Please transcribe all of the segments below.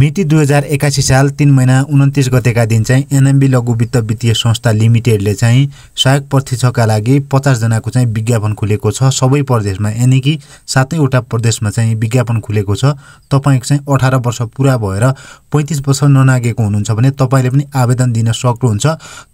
मिति दुई हजार एक्कासी साल तिन महिना उन्तिस गतेका दिन चाहिँ एनएमबी लघु वित्त वित्तीय संस्था लिमिटेडले चाहिँ सहायक प्रशिक्षकका लागि पचासजनाको चाहिँ विज्ञापन खुलेको छ सबै प्रदेशमा यानि कि सातैवटा प्रदेशमा चाहिँ विज्ञापन खुलेको छ तपाईँको चाहिँ अठार वर्ष पुरा भएर पैँतिस वर्ष ननागेको हुनुहुन्छ भने तपाईँले पनि आवेदन दिन सक्नुहुन्छ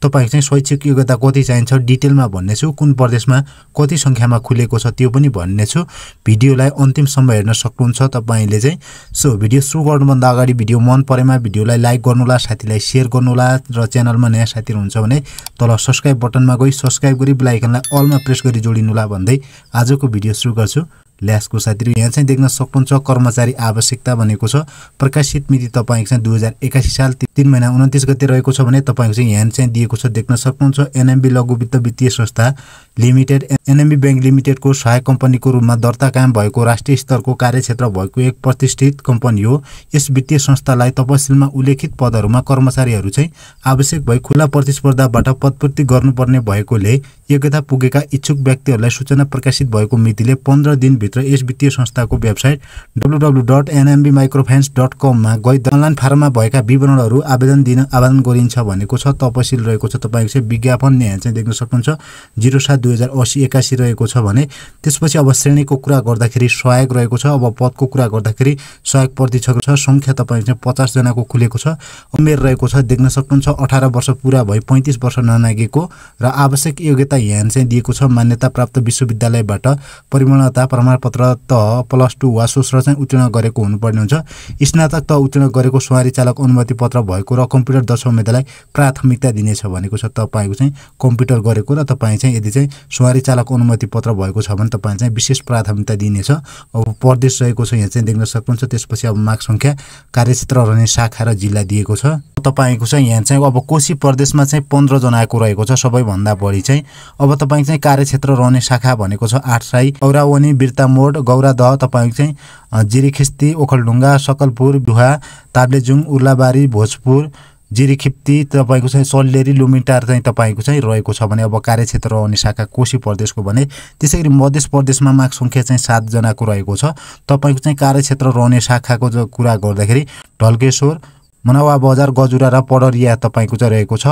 तपाईँको चाहिँ शैक्षिक योग्यता कति चाहिन्छ डिटेलमा भन्नेछु कुन प्रदेशमा कति सङ्ख्यामा खुलेको छ त्यो पनि भन्नेछु भिडियोलाई अन्तिमसम्म हेर्न सक्नुहुन्छ तपाईँले चाहिँ सो भिडियो सुरु गर्नुभन्दा अगाडि पछाडि भिडियो मन परेमा भिडियोलाई लाइक गर्नुहोला साथीलाई सेयर गर्नुहोला र च्यानलमा नयाँ साथीहरू हुन्छ भने तल सब्सक्राइब बटनमा गई सब्सक्राइब गरी बेलायकनलाई अलमा प्रेस गरी जोडिनुहोला भन्दै आजको भिडियो सुरु गर्छु ल्यासको साथीहरू यहाँ चाहिँ देख्न सक्नुहुन्छ कर्मचारी आवश्यकता भनेको छ प्रकाशित मिति तपाईँको चाहिँ दुई हजार एकासी साल तिन महिना उन्तिस गते रहेको छ भने तपाईँको चाहिँ यहाँ चाहिँ दिएको छ देख्न सक्नुहुन्छ एनएमबी लघु वित्त वित्तीय संस्था लिमिटेड एनएमबी ब्याङ्क लिमिटेडको सहायक कम्पनीको रूपमा दर्ता कायम भएको राष्ट्रिय स्तरको कार्यक्षेत्र भएको एक प्रतिष्ठित कम्पनी हो यस वित्तीय संस्थालाई तपसिलमा उल्लेखित पदहरूमा कर्मचारीहरू चाहिँ आवश्यक भई खुला प्रतिस्पर्धाबाट पदपूर्ति गर्नुपर्ने भएकोले योग्यता पुगेका इच्छुक व्यक्तिहरूलाई सूचना प्रकाशित भएको मितिले पन्ध्र दिनभित्र यस वित्तीय संस्थाको website W W dot NMB microfinance dot कममा गई दलान फार्ममा भएका विवरणहरू आवेदन दिन आवेदन गरिन्छ भनेको छ तपसिल रहेको छ तपाईँको चाहिँ विज्ञापन यहाँ चाहिँ देख्न सक्नुहुन्छ जिरो सात दुई हजार असी एकासी रहेको छ भने त्यसपछि अब श्रेणीको कुरा गर्दाखेरि सहायक रहेको छ अब पदको कुरा गर्दाखेरि सहायक प्रतिशत छ सङ्ख्या तपाईँको चाहिँ पचासजनाको खुलेको छ उमेर रहेको छ देख्न सक्नुहुन्छ अठार वर्ष पुरा भई पैँतिस वर्ष ननागेको र आवश्यक योग्यता यहाँ चाहिँ दिएको छ मान्यता प्राप्त विश्वविद्यालयबाट परिमाणता प्रमाणपत्र त प्लस टू वा सोस्र चाहिँ उत्तीर्ण गरेको हुनुपर्ने हुन्छ स्नातक त उत्तीर्ण गरेको सवारी चालक अनुमति पत्र भयो भएको र कम्प्युटर मेधालाई प्राथमिकता दिनेछ भनेको छ तपाईँको चाहिँ कम्प्युटर गरेको र तपाईँ चाहिँ यदि चाहिँ सवारी चालक अनुमति पत्र भएको छ भने तपाईँ चाहिँ विशेष प्राथमिकता दिनेछ अब प्रदेश रहेको छ यहाँ चाहिँ देख्न सक्नुहुन्छ त्यसपछि अब माग सङ्ख्या कार्यक्षेत्र रहने शाखा र जिल्ला दिएको छ तपाईँको चाहिँ यहाँ चाहिँ अब कोशी प्रदेशमा चाहिँ पन्ध्रजनाको रहेको छ सबैभन्दा बढी चाहिँ अब तपाईँ चाहिँ कार्यक्षेत्र रहने शाखा भनेको छ आठ साई गौरावनी बिर्तामोड गौरादह तपाईँ चाहिँ जिरीखिस्ती ओखलढुङ्गा सकलपुर डुहा ताब्लेजुङ उर्लाबारी भोजपुर जिरीखिप्ती तपाईँको चाहिँ सल्लेरी लुमिटार चाहिँ तपाईँको चाहिँ रहेको छ भने अब कार्यक्षेत्र रहने शाखा कोशी प्रदेशको भने त्यसै गरी मध्य प्रदेशमा माग सङ्ख्या चाहिँ सातजनाको रहेको छ तपाईँको चाहिँ कार्यक्षेत्र रहने शाखाको जो कुरा गर्दाखेरि ढल्केश्वर मनावा बजार गजुरा र पडरिया तपाईँको चाहिँ रहेको छ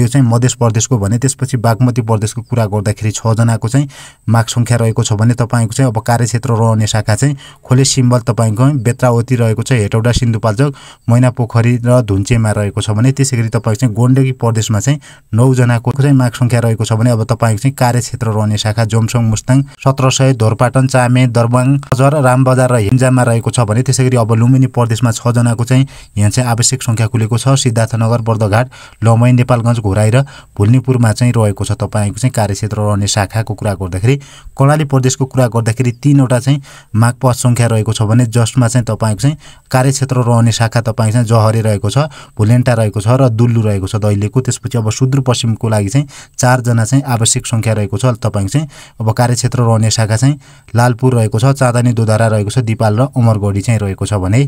यो चाहिँ मध्य प्रदेशको भने त्यसपछि बागमती प्रदेशको कुरा गर्दाखेरि छजनाको चाहिँ माग सङ्ख्या रहेको छ भने तपाईँको चाहिँ अब कार्यक्षेत्र रहने शाखा चाहिँ खोले सिम्बल तपाईँको बेत्रावती रहेको छ हेटौडा सिन्धुपाल्चोक मैना पोखरी र धुन्चेमा रहेको छ भने त्यसै गरी तपाईँको चाहिँ गण्डकी प्रदेशमा चाहिँ नौजनाको चाहिँ माग सङ्ख्या रहेको छ भने अब तपाईँको चाहिँ कार्यक्षेत्र रहने शाखा जोमसङ मुस्ताङ सत्र सय धोरपाटन चामे दरबाङ बजार रामबजार र हिन्जामा रहेको छ भने त्यसै गरी अब लुम्बिनी प्रदेशमा छजनाको चाहिँ यहाँ चाहिँ आवश्यक आवश्यक सङ्ख्या खुलेको छ सिद्धार्थनगर बर्दघाट लमै नेपालगञ्ज घोराई र भुल्नेपुरमा चाहिँ रहेको छ तपाईँको चाहिँ कार्यक्षेत्र रहने शाखाको कुरा गर्दाखेरि कर्णाली प्रदेशको कुरा गर्दाखेरि तिनवटा चाहिँ मागपत सङ्ख्या रहेको छ भने जसमा चाहिँ तपाईँको चाहिँ कार्यक्षेत्र रहने शाखा तपाईँ चाहिँ जहरे रहेको छ भुलेन्टा रहेको छ र दुल्लु रहेको छ दैलेको त्यसपछि अब सुदूरपश्चिमको लागि चाहिँ चारजना चाहिँ आवश्यक सङ्ख्या रहेको छ तपाईँको चाहिँ अब कार्यक्षेत्र रहने शाखा चाहिँ लालपुर रहेको छ चाँदनी दोधारा रहेको छ दिपाल र उमरगढी चाहिँ रहेको छ भने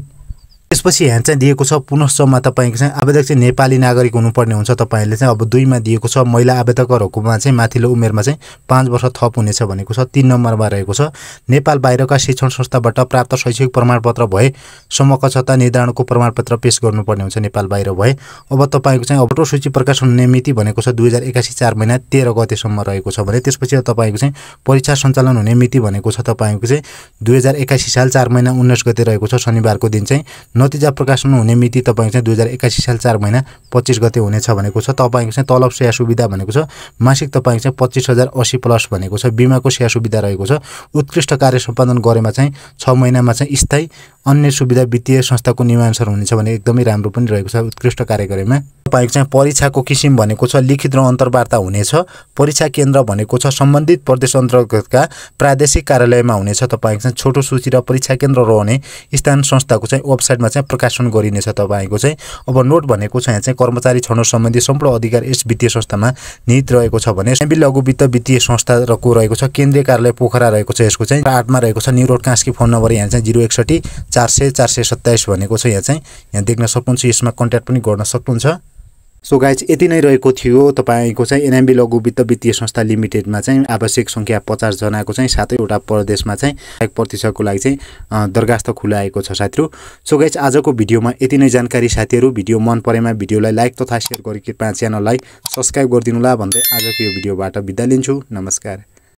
त्यसपछि यहाँ चाहिँ दिएको छ पुनश्चमा तपाईँको चाहिँ आवेदक चाहिँ नेपाली नागरिक हुनुपर्ने हुन्छ तपाईँहरूले चाहिँ अब दुईमा दिएको छ महिला आवेदकहरूकोमा चाहिँ माथिल्लो उमेरमा चाहिँ पाँच वर्ष थप हुनेछ भनेको छ तिन नम्बरमा रहेको छ नेपाल बाहिरका शिक्षण संस्थाबाट प्राप्त शैक्षिक प्रमाणपत्र भए समकक्षता निर्धारणको प्रमाणपत्र पेस गर्नुपर्ने हुन्छ नेपाल बाहिर भए अब तपाईँको चाहिँ अटो सूची प्रकाशन हुने मिति भनेको छ दुई हजार एकासी चार महिना तेह्र गतेसम्म रहेको छ भने त्यसपछि तपाईँको चाहिँ परीक्षा सञ्चालन हुने मिति भनेको छ तपाईँको चाहिँ दुई हजार एकासी साल चार महिना उन्नाइस गते रहेको छ शनिबारको दिन चाहिँ नतिजा प्रकाशन हुने मिति तपाईँको चाहिँ दुई हजार एक्कासी साल चार महिना पच्चिस गते हुनेछ भनेको छ तपाईँको चाहिँ तलब सेवा सुविधा भनेको छ मासिक तपाईँको चाहिँ पच्चिस हजार असी प्लस भनेको छ बिमाको सेवा सुविधा रहेको छ उत्कृष्ट कार्य सम्पादन गरेमा चाहिँ छ महिनामा चाहिँ स्थायी अन्य सुविधा वित्तीय संस्थाको निमानुसार हुनेछ भने एकदमै राम्रो पनि रहेको छ उत्कृष्ट कार्य गरेमा तपाईँको चाहिँ परीक्षाको किसिम भनेको छ लिखित र अन्तर्वार्ता हुनेछ परीक्षा केन्द्र भनेको छ सम्बन्धित प्रदेश अन्तर्गतका प्रादेशिक कार्यालयमा हुनेछ तपाईँको चाहिँ छोटो सूची र परीक्षा केन्द्र रहने स्थान संस्थाको चाहिँ वेबसाइटमा चाहिँ प्रकाशन गरिनेछ तपाईँको चाहिँ अब नोट भनेको छ यहाँ चाहिँ कर्मचारी छनौट सम्बन्धी सम्पूर्ण अधिकार यस वित्तीय संस्थामा निहित रहेको छ भने बिल लघु वित्त वित्तीय संस्था रको रहेको छ केन्द्रीय कार्यालय पोखरा रहेको छ यसको चाहिँ आठमा रहेको छ new road Kaski phone number यहाँ चाहिँ जिरो एकसठी चार सय चार सय सत्ताइस भनेको छ यहाँ चाहिँ यहाँ देख्न सक्नुहुन्छ यसमा कन्ट्याक्ट पनि गर्न सक्नुहुन्छ सो गाइज यति नै रहेको थियो तपाईँको चाहिँ एनएमबी लघु वित्त वित्तीय संस्था लिमिटेडमा चाहिँ आवश्यक सङ्ख्या पचासजनाको चाहिँ सातैवटा प्रदेशमा चाहिँ एक प्रतिशतको लागि चाहिँ दरखास्त खुलाएको छ साथीहरू सो गाइज आजको भिडियोमा यति नै जानकारी साथीहरू भिडियो मन परेमा भिडियोलाई लाइक तथा सेयर गरी कृपया च्यानललाई सब्सक्राइब गरिदिनुहोला भन्दै आजको यो भिडियोबाट बिदा लिन्छु नमस्कार